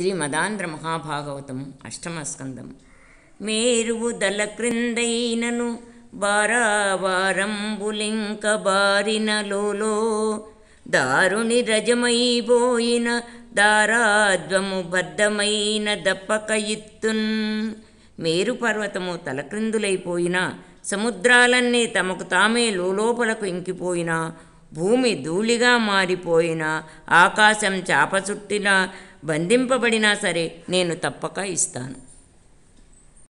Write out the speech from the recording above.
శ్రీ మదాంధ్ర మహాభాగవతం అష్టమస్కందం మేరువుదల క్రిందైనను బారావారంబులింక బారిన లోలో దారుణి రజమైపోయిన దారాద్వము బద్ధమైన దప్పక ఎత్తున్ మేరు పర్వతము తలక్రిందులైపోయిన సముద్రాలన్నీ తమకు తామే లోపలకు ఇంకిపోయినా భూమి ధూళిగా మారిపోయిన ఆకాశం చాపచుట్టిన బంధింపబడినా సరే నేను తప్పక ఇస్తాను